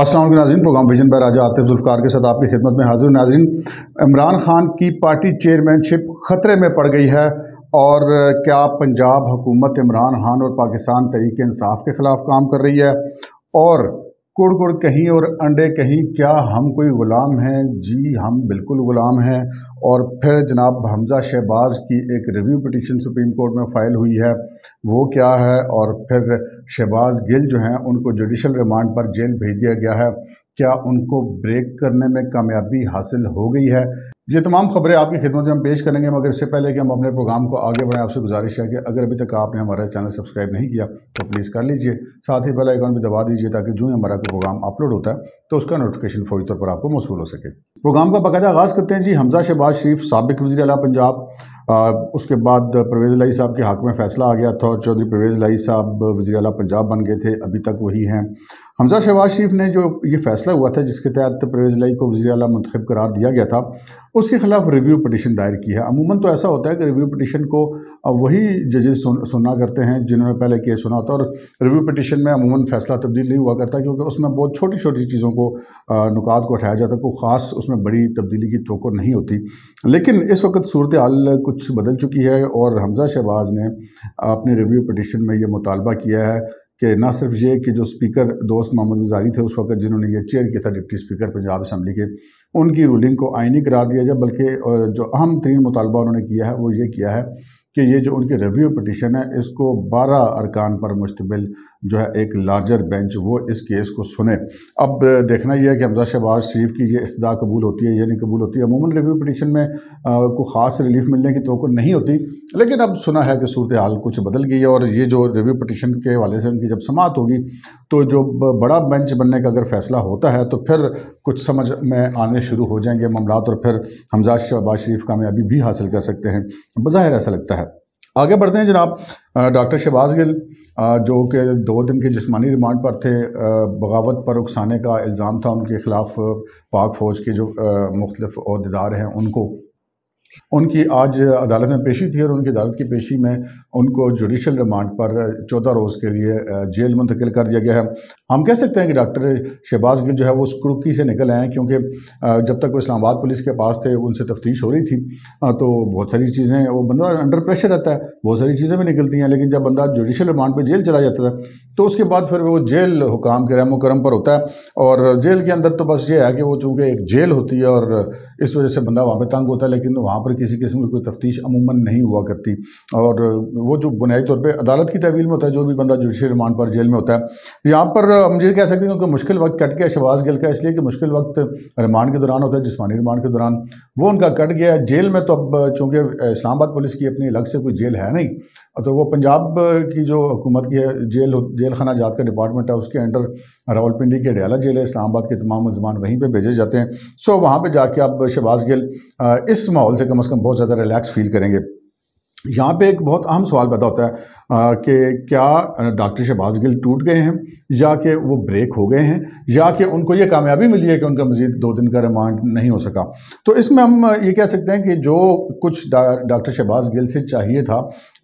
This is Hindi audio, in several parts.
असलम नाजीन प्रोग्राम विजन पर राजा आतिफ जुल्फ़ार के साथ आपकी खिदमत में हाजिर नाजीन इमरान खान की पार्टी चेयरमैनशिप ख़तरे में पड़ गई है और क्या पंजाब हुकूमत इमरान खान और पाकिस्तान तरीके इंसाफ के ख़िलाफ़ काम कर रही है और कुड़ कुड़ कहीं और अंडे कहीं क्या हम कोई ग़ुलाम हैं जी हम बिल्कुल ग़ुलाम हैं और फिर जनाब हमजा शहबाज की एक रिव्यू पटिशन सुप्रीम कोर्ट में फ़ाइल हुई है वो क्या है और फिर शहबाज गिल जो हैं उनको जुडिशल रिमांड पर जेल भेज दिया गया है क्या उनको ब्रेक करने में कामयाबी हासिल हो गई है ये तमाम खबरें आपकी खिदमत में हम पेश करेंगे मगर इससे पहले कि हम अपने प्रोग्राम को आगे बढ़ाएं आपसे गुजारिश है कि अगर अभी तक आपने हमारा चैनल सब्सक्राइब नहीं किया तो प्लीज़ कर लीजिए साथ ही पहला अकाउंट भी दबा दीजिए ताकि जो ही हमारा कोई प्रोग्राम अपलोड होता है तो उसका नोटिफिकेशन फौरी तौर पर आपको मौसू हो सके प्रोग्राम का बाकायदा आगाज़ करते हैं जी हमजा शहबाज शरीफ सबक वजी अला पंजाब आ, उसके बाद परवेज़ लाई साहब के हक़ में फ़ैसला आ गया था और चौधरी परवेज़ लाई साहब वजी अला पंजाब बन गए थे अभी तक वही हैं हमजा शहबाज शरीफ ने जो ये फैसला हुआ था जिसके तहत परवेज़ लई को वजी अल मंतखब करार दिया गया था उसके खिलाफ रिव्यू पटिशन दायर की है अमूमन तो ऐसा होता है कि रिव्यू पटिशन को वही जजेस सुन, सुना करते हैं जिन्होंने पहले केस सुना होता है और रिव्यू पटिशन में अमूमन फैसला तब्दील नहीं हुआ करता क्योंकि उसमें बहुत छोटी छोटी चीज़ों को नुकात को उठाया जाता है कोई ख़ास उसमें बड़ी तब्दीली की तो नहीं होती लेकिन इस वक्त सूरत हाल कुछ बदल चुकी है और हमजा शहबाज ने अपने रिव्यू पटिशन में ये मुतालबा किया है कि ना सिर्फ ये कि जो स्पीकर दोस्त मोहम्मद मज़ारी थे उस वक्त जिन्होंने ये चेयर किया था डिप्टी स्पीकर पंजाब असम्बली के उनकी रूलिंग को आइनी करार दिया जाए बल्कि जो अहम तरीन मुतालबा उन्होंने किया है वो ये किया है कि ये जो उनके रिव्यू पटिशन है इसको बारह अरकान पर मुश्तमिल जो है एक लार्जर बेंच वो इस केस को सुने अब देखना यह है कि हमजा शहबाज शरीफ की ये इस्तः कबूल होती है या नहीं कबूल होती है अमूमन रिव्यू पटिशन में को ख़ास रिलीफ मिलने की तो नहीं होती लेकिन अब सुना है कि सूरत हाल कुछ बदल गई है और ये जो रिव्यू पटिशन के हवाले से उनकी जब समात होगी तो जो बड़ा बेंच बनने का अगर फैसला होता है तो फिर कुछ समझ में आने शुरू हो जाएंगे मामला और फिर हमजा शहबाज शरीफ कामयाबी भी हासिल कर सकते हैं बज़ाहिर ऐसा लगता है आगे बढ़ते हैं जनाब डॉक्टर शहबाज गिल जो कि दो दिन के जिसमानी रिमांड पर थे बगावत पर उकसाने का इल्ज़ाम था उनके ख़िलाफ़ पाक फ़ौज के जो मुख्तफ अहदेदार हैं उनको उनकी आज अदालत में पेशी थी और उनकी अदालत की पेशी में उनको जुडिशल रिमांड पर चौदह रोज़ के लिए जेल मुंतकिल कर दिया गया है हम कह सकते हैं कि डॉक्टर शहबाज गिल जो है वो उस कुड़की से निकल आए हैं क्योंकि जब तक वो इस्लामाबाद पुलिस के पास थे उनसे तफ्तीश हो रही थी तो बहुत सारी चीज़ें वो बंदा अंडर प्रेशर रहता है बहुत सारी चीज़ें भी निकलती हैं लेकिन जब बंदा जुडिशल रिमांड पर जेल चला जाता था तो उसके बाद फिर वो जेल हुकाम के रहमो करम पर होता है और जेल के अंदर तो बस ये है कि वो चूँकि एक जेल होती है और इस वजह से बंदा वहाँ पर तंग होता है लेकिन वहाँ वहाँ पर किसी किस्म की कोई तफ्तीश अमूमन नहीं हुआ करती और वो जो बुनियादी तौर पर अदालत की तहवील में होता है जो भी बंदा जुडिशल रिमांड पर जेल में होता है यहाँ पर हम ये कह सकते हैं कि मुश्किल वक्त कट गया शहबाज गिल का इसलिए कि मुश्किल वक्त रिमांड के दौरान होता है जिसमानी रिमांड के दौरान वो उनका कट गया जेल में तो अब चूँकि इस्लामाबाद पुलिस की अपनी अलग से कोई जेल है नहीं तो वो पंजाब की जो हुकूमत की है जेल जेल खाना जात का डिपार्टमेंट है उसके अंडर रावलपिंडी के डयाला जेल है इस्लामाबाद के तमाम मुलजमान वहीं पे भेजे जाते हैं सो वहाँ पे जाके आप शहबाज गिल इस माहौल से कम अज़ कम बहुत ज़्यादा रिलैक्स फील करेंगे यहाँ पे एक बहुत अहम सवाल पैदा होता है कि क्या डॉक्टर शहबाज गिल टूट गए हैं या कि वो ब्रेक हो गए हैं या कि उनको ये कामयाबी मिली है कि उनका मजीद दो दिन का रिमांड नहीं हो सका तो इसमें हम ये कह सकते हैं कि जो कुछ डॉक्टर शहबाज गिल से चाहिए था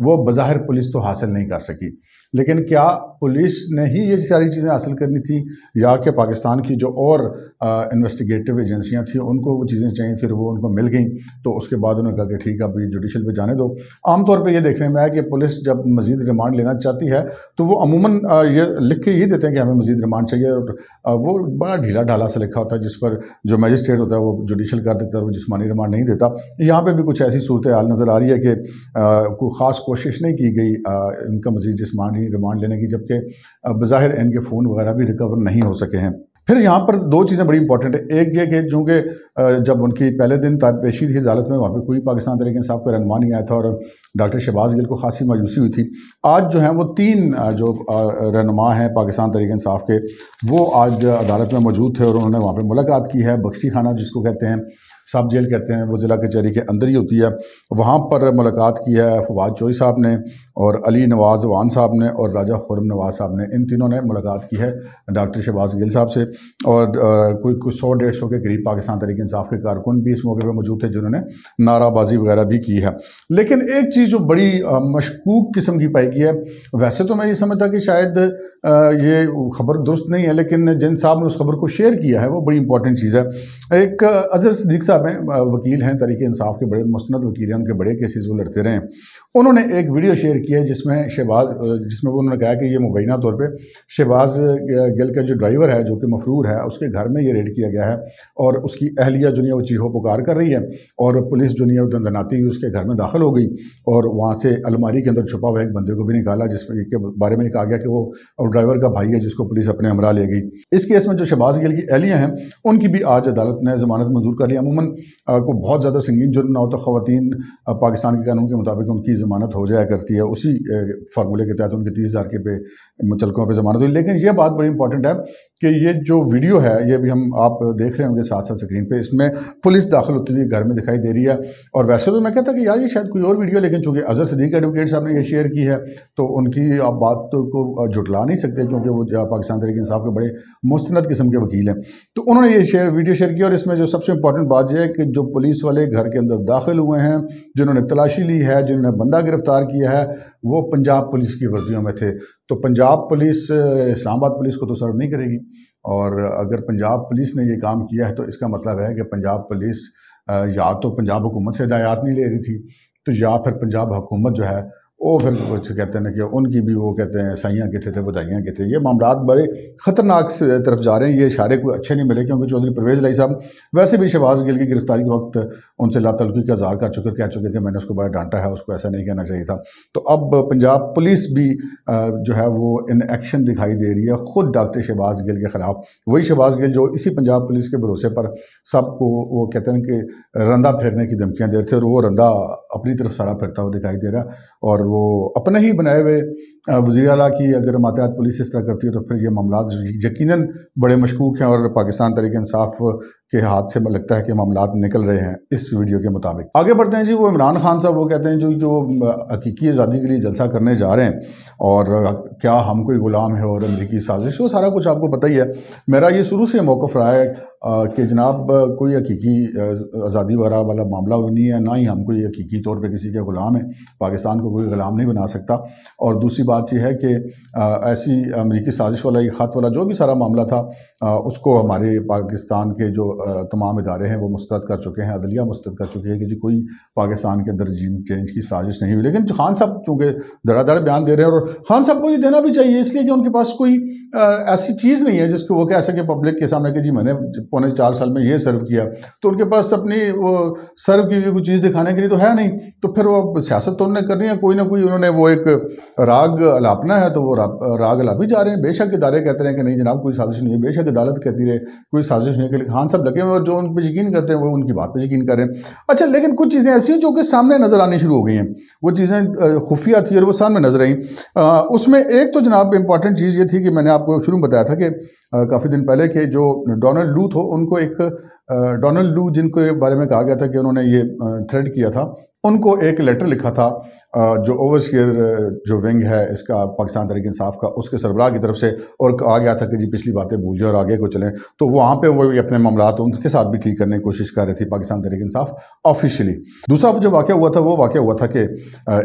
वो बज़ाहिर पुलिस तो हासिल नहीं कर सकी लेकिन क्या पुलिस ने ही ये सारी चीज़ें हासिल करनी थी या कि पाकिस्तान की जो और इन्वेस्टिगेटिव एजेंसियाँ थी उनको वो चीज़ें चाहिए थी वो उनको मिल गई तो उसके बाद उन्होंने कहा कि ठीक है अभी जुडिशल पर जाने दो आमतौर पर यह देखने में आया कि पुलिस जब मजीद मजीद रिमांड लेना चाहती है तो वो अमूमन ये लिख के ही देते हैं कि हमें मजीद रिमांड चाहिए और वो बड़ा ढीला ढाला सा लिखा होता है जिस पर जो मजिस्ट्रेट होता है वो जुडिशल कर देता है वो जिसमानी रिमांड नहीं देता यहाँ पर भी कुछ ऐसी सूरत हाल नज़र आ रही है कि कोई ख़ास कोशिश नहीं की गई इनका मजीद जिसमानी रिमांड लेने की जबकि बज़ाहिर इनके फ़ोन वगैरह भी रिकवर नहीं हो सके हैं फिर यहाँ पर दो चीज़ें बड़ी इंपॉर्टेंट है एक ये कि चूँकि जब उनकी पहले दिन पेशी थी अदालत में वहाँ पर कोई पाकिस्तान तरीके साहब का रनमान नहीं आया था और डॉक्टर शहबाज गिल को खासी मायूसी हुई थी आज जो है वो तीन जो रहनमा हैं पाकिस्तान तरीके साहब के वो आज अदालत में मौजूद थे और उन्होंने वहाँ पर मुलाकात की है बख्शी खाना जिसको कहते हैं साहब जेल कहते हैं वो ज़िला कचहरी के अंदर ही होती है वहाँ पर मुलाकात की है फवाद चौरी साहब ने और अली नवाज वान साहब ने और राजा खुरम नवाज साहब ने इन तीनों ने मुलाकात की है डॉक्टर शहबाज गिल साहब से और कोई कुछ सौ डेढ़ सौ के करीब पाकिस्तान तरीके इंसाफ के कारकुन भी इस मौके पर मौजूद थे जिन्होंने नाराबाजी वगैरह भी की है लेकिन एक चीज़ जो बड़ी मशकूक किस्म की पाई गई है वैसे तो मैं ये समझता कि शायद ये खबर दुरुस्त नहीं है लेकिन जिन साहब ने उस खबर को शेयर किया है वो बड़ी इंपॉर्टेंट चीज़ है एक अजहर सदीक साहब हैं वकील हैं तरीके इंसाफ के बड़े मुस्ंद वकील हैं उनके बड़े केसेज़ वो लड़ते रहे हैं उन्होंने एक वीडियो शेयर किया है जिसमें शहबाज जिसमें वो उन्होंने कहा कि ये मुबैना तौर पे शहबाज गिल का जो ड्राइवर है जो कि मफरूर है उसके घर में ये रेड किया गया है और उसकी अहलिया जो है वो चीखों पुकार कर रही है और पुलिस जो है वो दंदनाती हुई उसके घर में दाखिल हो गई और वहाँ से अलमारी के अंदर छुपा हुआ एक बंदे को भी निकाला जिसमें के बारे में कहा गया कि वो ड्राइवर का भाई है जिसको पुलिस अपने हमरा ले गई इस केस में जो शहबाज गिल की अहलियाँ हैं उनकी भी आज अदालत ने ज़मानत मंजूर कर ली अमूमन को बहुत ज़्यादा संगीन जुर्म ना हो तो ख़वान पाकिस्तान के कानून के मुताबिक उनकी ज़मानत हो जाया करती है उसी फार्मूले के तहत उनके तीस हज़ार के पे मुतलकों पर जमानत हुई लेकिन ये बात बड़ी इंपॉर्टेंट है कि ये जो वीडियो है ये भी हम आप देख रहे होंगे साथ साथ स्क्रीन पे इसमें पुलिस दाखिल होती हुई घर में दिखाई दे रही है और वैसे तो मैं कहता कि यार ये शायद कोई और वीडियो लेकिन चूंकि अजहर सदीक एडवोकेट साहब ने यह शेयर की है तो उनकी आप बात तो को जुटला नहीं सकते क्योंकि वो पाकिस्तान तरीके इंसाफ के बड़े मुस्ंद किस्म के वकील हैं तो उन्होंने ये शेयर वीडियो शेयर किया और इसमें जो सबसे इंपॉर्टेंट बात यह है कि जो पुलिस वाले घर के अंदर दाखिल हुए हैं जिन्होंने तलाशी ली है जिन्होंने बंदा गिरफ्तार किया है वो पंजाब पुलिस की वर्दियों में थे तो पंजाब पुलिस इस्लामाबाद पुलिस को तो सर्व नहीं करेगी और अगर पंजाब पुलिस ने ये काम किया है तो इसका मतलब है कि पंजाब पुलिस या तो पंजाब हुकूमत से हदायत नहीं ले रही थी तो या फिर पंजाब हुकूमत जो है वो फिर कुछ कहते हैं कि उनकी भी वो कहते हैं साइयाँ कहते थे बधाइयाँ के थे ये मामला बड़े ख़तरनाक तरफ जा रहे हैं ये इशारे को अच्छे नहीं मिले क्योंकि चौधरी परवेज़ लाई साहब वैसे भी शहबाज गिल की गिरफ्तारी के वक्त उनसे लातलकी का इजहार कर चुके कह चुके कि मैंने उसको बड़ा डांटा है उसको ऐसा नहीं कहना चाहिए था तो अब पंजाब पुलिस भी जो है वो इन एक्शन दिखाई दे रही है ख़ुद डॉक्टर शहबाज गिल के ख़िलाफ़ वही शहबाज गिल जो इसी पंजाब पुलिस के भरोसे पर सबको वो कहते हैं कि रंदा फेरने की धमकियाँ दे रहे थे और वो रंदा अपनी तरफ सारा फिरता हुआ दिखाई दे रहा और वो वो अपने ही बनाए हुए वजी अला की अगर मातहत पुलिस इस तरह करती है तो फिर ये मामला यकीन बड़े मशकूक हैं और पाकिस्तान तरीक इंसाफ के हाथ से लगता है कि मामला निकल रहे हैं इस वीडियो के मुताबिक आगे बढ़ते हैं जी वो इमरान खान साहब वो कहते हैं जो कि वो हकीकी आज़ादी के लिए जलसा करने जा रहे हैं और क्या हम कोई ग़ुलाम है और अमरीकी साजिश वो सारा कुछ आपको पता ही है मेरा ये शुरू से मौक़ रहा है कि जनाब कोई हकीकी आज़ादी वरा वाला मामला नहीं है ना ही हम कोई हकीकी तौर पे किसी के ग़ुलाम है पाकिस्तान को कोई ग़ुलाम नहीं बना सकता और दूसरी बात यह है कि ऐसी अमरीकी साजिश वाला ये ख़त वाला जो भी सारा मामला था आ, उसको हमारे पाकिस्तान के जो तमाम इदारे हैं वो मुस्तद कर चुके हैं अदलिया मुस्तद कर चुकी है कि जी कोई पाकिस्तान के अंदर रजीम चेंज की साजिश नहीं हुई लेकिन खान साहब चूँकि धड़ाधड़ बयान दे रहे हैं और खान साहब को ये देना भी चाहिए इसलिए कि उनके पास कोई ऐसी चीज़ नहीं है जिसको वो कह सके पब्लिक के सामने कि जी मैंने पौने चार साल में ये सर्व किया तो उनके पास अपनी वो सर्व की हुई कोई चीज़ दिखाने के लिए तो है नहीं तो फिर वो सियासत तो उन्होंने करनी है कोई ना कोई उन्होंने वो एक राग अलापना है तो वो राग अलापी जा रहे हैं बेशक इदारे कहते रहे कि नहीं जनाब कोई साजिश नहीं है बेशक अदालत कहती रहे कोई साजिश नहीं है कि खान हाँ, साहब लगे हुए और जो उन पर यकीन करते हैं वो उनकी बात पर यकीन करें अच्छा लेकिन कुछ चीज़ें ऐसी हैं जो कि सामने नज़र आनी शुरू हो गई हैं वो चीज़ें खुफिया थी और वो सामने नज़र आई उसमें एक तो जनाब इंपॉर्टेंट चीज़ ये थी कि मैंने आपको शुरू में बताया था कि काफ़ी दिन पहले के जो डोनाल्ड लूथ हो उनको एक डोनाल्ड लू जिनको बारे में कहा गया था कि उन्होंने ये थ्रेड किया था उनको एक लेटर लिखा था जो ओवरसियर जो विंग है इसका पाकिस्तान तरीके इंसाफ का उसके सरबराह की तरफ से और कहा गया था कि जी पिछली बातें भूल जाए और आगे को चलें तो वहाँ पे वो भी अपने मामला उनके साथ भी ठीक करने की कोशिश कर रही थी पाकिस्तान तरीके इंसाफ ऑफिशियली दूसरा जो वाक़ हुआ था वो वाक़ हुआ था कि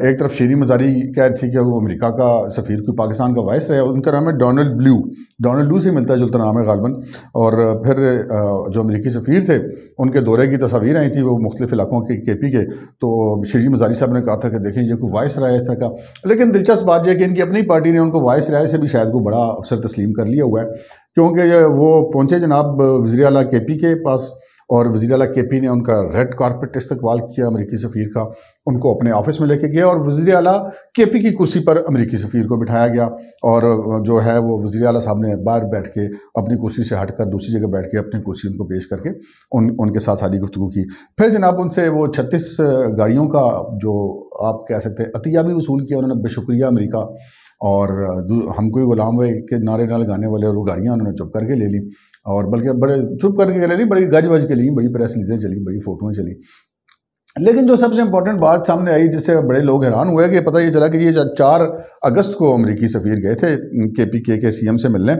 एक तरफ शीरी मजारी कह रही थी कि वो अमरीका का सफ़ीर कोई पाकिस्तान का वाइस रहे उनका नाम है डोनल्ड ब्लू डोनल्ड ब्लू से मिलता जुलता नाम है गालबन और फिर जो अमरीकी सफी पीर थे उनके दौरे की तस्वीर आई थी वो मुख्तलिफ इलाकों के के पी के तो श्री मजारी साहब ने कहा था कि देखें ये कोई वायस राय इस तरह का लेकिन दिलचस्प बात यह कि इनकी अपनी पार्टी ने उनको वायस राय से भी शायद को बड़ा अफसर तस्लीम कर लिया हुआ है क्योंकि वो पहुँचे जनाब वजी अला के पी के पास और वजी अला के पी ने उनका रेड कारपेट इस्तेवाल किया अमरीकी सफ़ीर का उनको अपने ऑफिस में लेके गया और वजी अला के पी की कुर्सी पर अमरीकी सफ़ीर को बिठाया गया और जो है वो वजी अला साहब ने बाहर बैठ के अपनी कुर्सी से हट कर दूसरी जगह बैठ के अपनी कुर्सी उनको पेश करके उन उनके साथ सारी गुफ्तु की फिर जनाब उनसे वो छत्तीस गाड़ियों का जो आप कह सकते हैं अतिया भी वसूल किया उन्होंने बेशुक्रिया अमरीका और हम कोई गुलाम भाई के नारे नाल गाने वाले और वो गाड़ियाँ उन्होंने चुप करके ले ली और बल्कि बड़े चुप करके ले ली बड़ी गज वज के ली बड़ी प्रेस लीजें चली बड़ी फ़ोटोएँ चली लेकिन जो सबसे इम्पोर्टेंट बात सामने आई जिससे बड़े लोग हैरान हुए कि पता ये चला कि ये चार अगस्त को अमरीकी सफ़ीर गए थे के पी के के सी एम से मिलने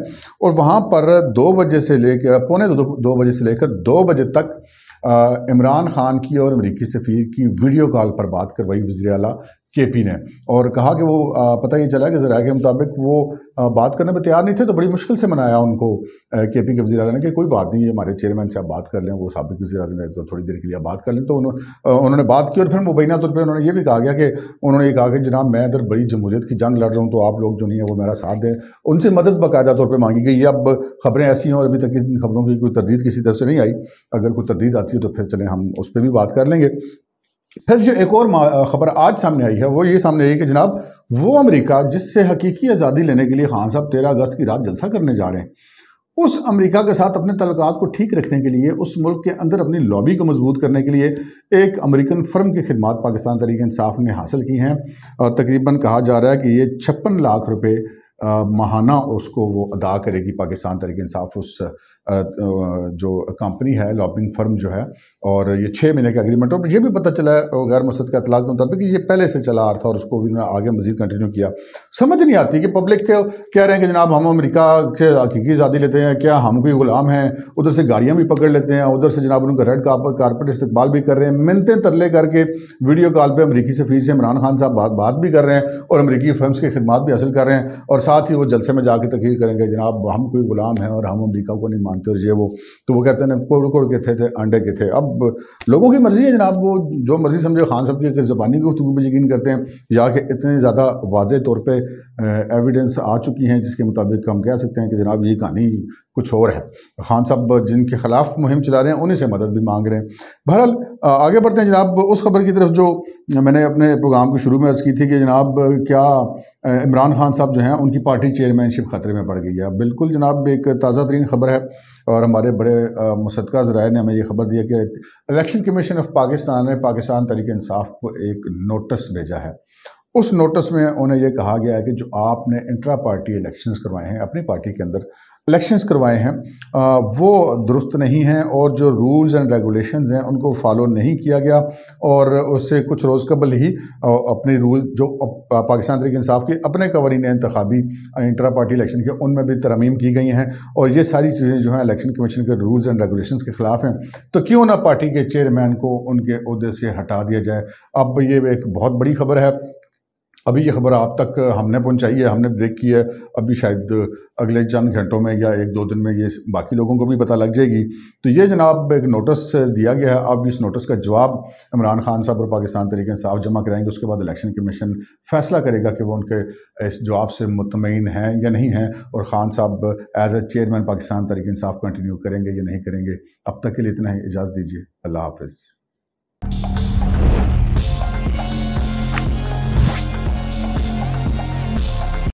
और वहाँ पर दो बजे से लेकर पौने दो, दो बजे से लेकर दो बजे तक इमरान खान की और अमरीकी सफ़ीर की वीडियो कॉल पर बात करवाई वजी अला के पी ने और कहा कि वो पता ये चला कि ज़रा के मुताबिक वो बात करने पर तैयार नहीं थे तो बड़ी मुश्किल से मनाया उनको के पी के वजी ने कि कोई बात नहीं है हमारे चेयरमैन से आप बात कर लें वो सबक वजी अजम ने तो थोड़ी देर के लिए बात कर लें तो उन्होंने बात की और फिर मुबैना तौर पर उन्होंने ये भी कहा गया कि उन्होंने ये कहा कि जनाब मैं इधर बड़ी जमूरीत की जंग लड़ रहा हूँ तो आप लोग जो नहीं है वो मेरा साथ दें उनसे मदद बाकायदा तौर पर मांगी गई अब खबरें ऐसी हैं और अभी तक इन खबरों की कोई तरदीद किसी तरफ से नहीं आई अगर कोई तरदीद आती है तो फिर चलें हम उस पर भी बात कर लेंगे फिर जो एक और खबर आज सामने आई है वो ये सामने आई कि जनाब वो अमेरिका जिससे हकीकी आज़ादी लेने के लिए खान साहब तेरह अगस्त की रात जलसा करने जा रहे हैं उस अमेरिका के साथ अपने तलक को ठीक रखने के लिए उस मुल्क के अंदर अपनी लॉबी को मजबूत करने के लिए एक अमेरिकन फर्म की खिदमत पाकिस्तान तरीके इंसाफ ने हासिल की हैं और तकरीबन कहा जा रहा है कि ये छप्पन लाख रुपये माहाना उसको वो अदा करेगी पाकिस्तान तरीके इंसाफ उस जो कंपनी है लॉबिंग फर्म जो है और ये छः महीने का एग्रीमेंट और ये भी पता चला है गैर मसद के अतलाक के मुताबिक ये पहले से चला आ रहा था और उसको भी आगे मजीद कंटिन्यू किया समझ नहीं आती कि पब्लिक के कह रहे हैं कि जनाब हम अमरीका से हकीकी आज़ादी लेते हैं क्या हम कोई गुलाम हैं उधर से गाड़ियाँ भी पकड़ लेते हैं उधर से जनाब उनका रेड कारपेट इस्तेबाल भी कर रहे हैं मिनतें तरले करके वीडियो कॉल पर अमरीकी से फीस इमरान खान साहब बात बात भी कर रहे हैं और अमरीकी फर्म्स की खदमात भी हासिल कर रहे हैं और साथ ही वो जलसे में जाकर तकरीर करेंगे जनाब हम कोई गुलाम हैं और हम अमरीका को नहीं मानते और ये वो तो वो कहते हैं कोड़ कोड़ के थे थे अंडे के थे अब लोगों की मर्ज़ी है जनाब वो जो मर्ज़ी समझे खान साहब की ज़बानी गुफ्तु पर यकीन करते हैं या कि इतने ज़्यादा वाज तौर पर एविडेंस आ चुकी हैं जिसके मुताबिक हम कह सकते हैं कि जनाब ये कहानी कुछ और है खान साहब जिनके खिलाफ मुहिम चला रहे हैं उन्हीं से मदद भी मांग रहे हैं बहरहाल आगे बढ़ते हैं जनाब उस खबर की तरफ जो मैंने अपने प्रोग्राम के शुरू में अर्ज़ की थी कि जनाब क्या इमरान खान साहब जो हैं उनकी पार्टी चेयरमैनशिप खतरे में पड़ गई है बिल्कुल जनाब एक ताज़ा तरीन खबर है और हमारे बड़े मुसदका ज़रा ने हमें यह खबर दिया कि इलेक्शन कमीशन ऑफ पाकिस्तान ने पाकिस्तान तरीक इंसाफ को एक नोटिस भेजा है उस नोटिस में उन्हें यह कहा गया है कि जो आपने इंट्रा पार्टी इलेक्शंस करवाए हैं अपनी पार्टी के अंदर इलेक्शंस करवाए हैं वो दुरुस्त नहीं हैं और जो रूल्स एंड रेगुलेशंस हैं उनको फॉलो नहीं किया गया और उससे कुछ रोज़ कबल ही अपने रूल जो पाकिस्तान तरीके इंसाफ के अपने कवरीन इंतबी इंटरा पार्टी इलेक्शन के उनमें भी तरमीम की गई हैं और ये सारी चीज़ें जो हैं इलेक्शन कमीशन के रूल्स एंड रेगुलेशन के ख़िलाफ़ हैं तो क्यों ना पार्टी के चेयरमैन को उनके अहदे से हटा दिया जाए अब ये एक बहुत बड़ी खबर है अभी ये खबर आप तक हमने पहुंचाई है हमने ब्रेक की है अभी शायद अगले चंद घंटों में या एक दो दिन में ये बाकी लोगों को भी पता लग जाएगी तो ये जनाब एक नोटिस दिया गया है अब इस नोटिस का जवाब इमरान खान साहब और पाकिस्तान तरीके साफ जमा कराएंगे उसके बाद इलेक्शन कमीशन फैसला करेगा कि वो उनके इस जवाब से मुतमिन हैं या नहीं हैं और ख़ान साहब एज़ ए चेयरमैन पाकिस्तान तरीके साफ़ कंटिन्यू करेंगे या नहीं करेंगे अब तक के लिए इतना ही इजाज़त दीजिए अल्लाह हाफिज़